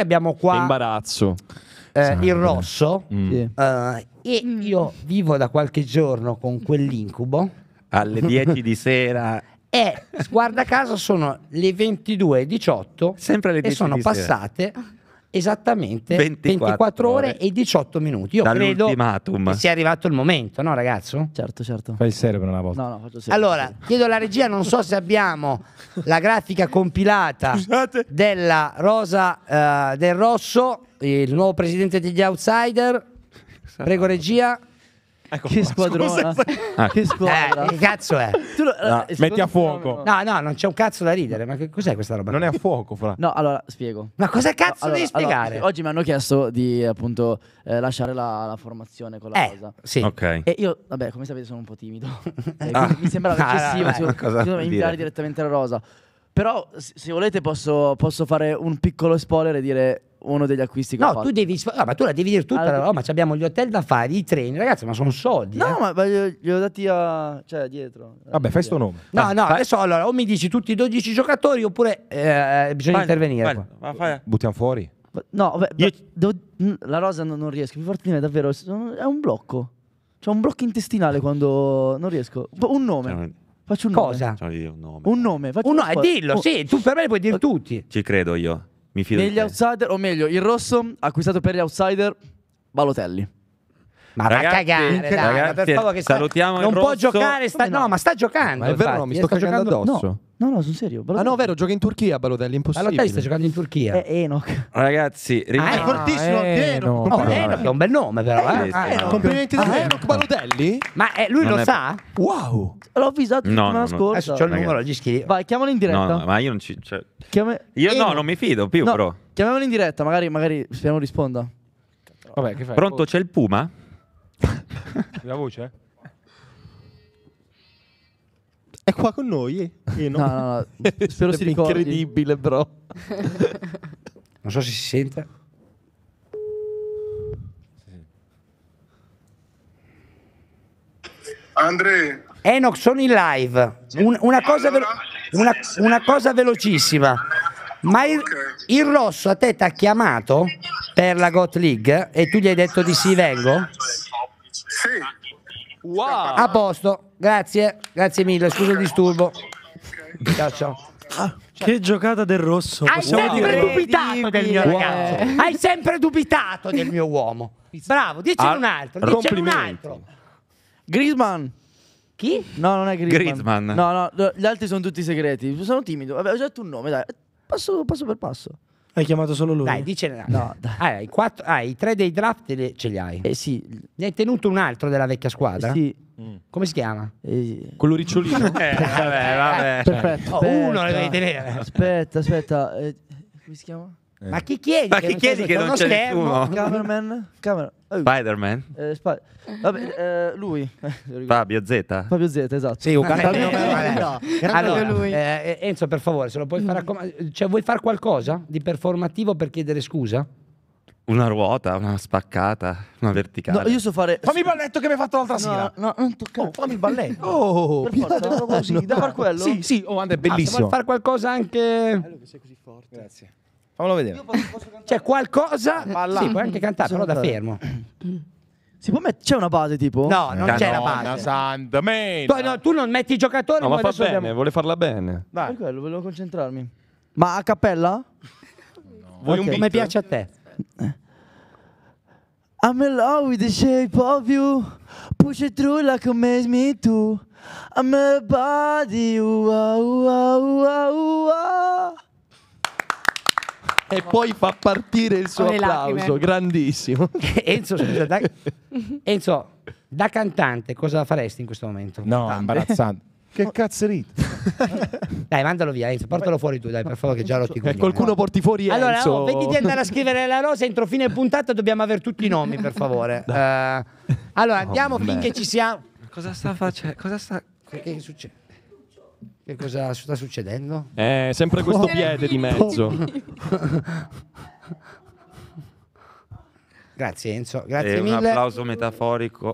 che abbiamo qua... Imbarazzo. Eh, il rosso. Mm. Sì. Eh, e mm. io vivo da qualche giorno con quell'incubo. Alle 10 di sera. E eh, guarda caso sono le 22.18. Sempre alle 10 e sono passate. Sera esattamente 24, 24 ore. e 18 minuti. Io credo che sia arrivato il momento, no ragazzo? Certo, certo. Fai il serio per una volta. No, no, faccio serio, allora, chiedo alla regia, non so se abbiamo la grafica compilata Scusate. della Rosa uh, del Rosso, il nuovo presidente degli Outsider. Prego regia. Ecco che squadrona. Ah. Che squadra. Eh, che cazzo è? Tu lo- No, eh, metti a fuoco. no, No, non c'è un cazzo da ridere. Ma che cos'è questa roba? Non è a fuoco, fra. No, allora spiego. Ma cosa cazzo Allora- devi allora, spiegare? oggi mi hanno chiesto di appunto eh, lasciare la, la formazione con la eh, cosa. sì. Ok. E io, vabbè, come sapete, sono un po' timido. Eh, Ah. Mi sembrava Ah, eccessivo no, no, no, cosa vuol direttamente la rosa. Però, se se volete, posso, posso fare un piccolo spoiler e dire uno degli acquisti che no, ho fatto. tu devi, no, ma tu la devi dire tutta allora, la roba. Abbiamo gli hotel da fare, i treni, ragazzi, ma sono soldi. No, eh. ma li, li ho dati a. cioè dietro. Vabbè, fai sto nome. No, ah, no, fai. adesso allora o mi dici tutti i 12 giocatori oppure eh, bisogna fai, intervenire. Fai, Buttiamo fuori. No, vabbè, Io... devo, mm, la rosa non, non riesco. Mi porti di me, davvero. Mm, è un blocco. C'è un blocco intestinale quando non riesco. Un nome. Cioè, faccio un Cosa? nome. Cosa? Cioè, un nome. Un nome. Faccio un Dillo, oh. sì, tu per me puoi dire tutti. Ci credo io. Mi fido Negli outsider, o meglio, il rosso acquistato per gli outsider, Balotelli. Ma va a cagare, dai, ragazzi, per favore, che salutiamo sta... Non può giocare, sta... no? no? ma sta giocando. Ma è vero, no, mi eh, sto, sto giocando... addosso. No, no, no sono serio. Balotelli. Ah, no, vero, gioca in Turchia Balotelli, impossibile. Balotelli sta giocando in Turchia. Eh, Enoch. Ragazzi, rim- ah, è fortissimo ah, Enoch. Oh, Enoch è un bel nome però, eh. eh. Ah, Complimenti da ah, eh. Enoch Balotelli? Ma eh, lui non lo è... sa? Wow! L'ho visato la settimana scorsa. Adesso c'ho il numero, gli scrivi. Vai, chiamalo in diretta. No, ma io non ci cioè, Io no, non mi fido più, però. Chiamiamolo in diretta, magari speriamo risponda. Vabbè, che fai? Pronto, c'è il Puma? La voce? Eh? È qua con noi? Eh, no. no, no, no. Spero sia Incredibile, bro. non so se si sente. Andre. Enoch, sono in live. Un, una, cosa allora. velo- una, una, cosa velocissima. Ma il, okay. il rosso a te ti ha chiamato per la Got League e tu gli hai detto di sì, vengo? Wow. A posto, grazie, grazie mille, scusa il disturbo. Ciao ciao. che giocata del rosso. Hai sempre wow. dubitato del mio wow. ragazzo. Hai sempre dubitato del mio uomo. Bravo, dicene ah, un altro, dicene un altro. Griezmann. Chi? No, non è Griezmann. No, no, gli altri sono tutti segreti. Sono timido. Vabbè, ho già detto un nome, dai. Passo, passo per passo. Hai chiamato solo lui? Dai, dicene. No, dai. Ah, i, quattro, ah, i tre dei draft li, ce li hai? Eh sì. Ne hai tenuto un altro della vecchia squadra? Sì. Mm. Come si chiama? Eh, Quello ricciolino? eh, vabbè, vabbè. Perfetto. Oh, uno le devi tenere. Aspetta, aspetta. Eh, come si chiama? Ma chi chiedi? Ma chi chiedi che non, c'è nessuno? Cameraman? Cameraman. Oh. Spider-Man? Eh, spa- vabbè, eh, lui. Fabio Z? Fabio Z, esatto. Sì, un eh, eh, grande nome. No. Allora, lui. Eh, eh, Enzo, per favore, se lo puoi fare mm. a com- cioè, vuoi fare qualcosa di performativo per chiedere scusa? Una ruota, una spaccata, una verticale. No, io so fare. Fammi il balletto che mi hai fatto l'altra sera. No, non toccare. Oh, fammi il balletto. Oh, oh per forza, proprio così. No. Devo fare quello? Sì, sì, oh, Andrea, è ah, bellissimo. Ah, fare qualcosa anche. Bello che sei così forte. Grazie. Fammelo vedere. Posso, posso C'è qualcosa. Balla. Sì, puoi anche cantare, però da fermo. Si può mettere... C'è una base tipo? No, non c'è la base. Santa Tu, no, tu non metti i giocatori. No, ma fa bene, abbiamo... vuole farla bene. Dai. Per quello, volevo concentrarmi. Ma a cappella? No. Vuoi okay. Come piace a te. I'm in love with the shape of you. Push it through like a me too. I'm a body. Ooh, ooh, ooh, ooh, ooh, e poi fa partire il suo applauso, grandissimo. Enzo, scusa, da, Enzo, da cantante cosa faresti in questo momento? No, Tante. imbarazzante. Che cazzo cazzerito. dai, mandalo via, Enzo, portalo fuori tu, dai, per favore, che già lo ti eh, Qualcuno porti fuori Enzo. Allora, oh, vedi di andare a scrivere la rosa entro fine puntata, dobbiamo avere tutti i nomi, per favore. Uh, allora, oh, andiamo oh, finché ci siamo. Cosa sta facendo? Cosa sta che, che succede? Che cosa sta succedendo? Eh, sempre questo oh, piede di mezzo. grazie Enzo, grazie eh, mille. Un applauso metaforico.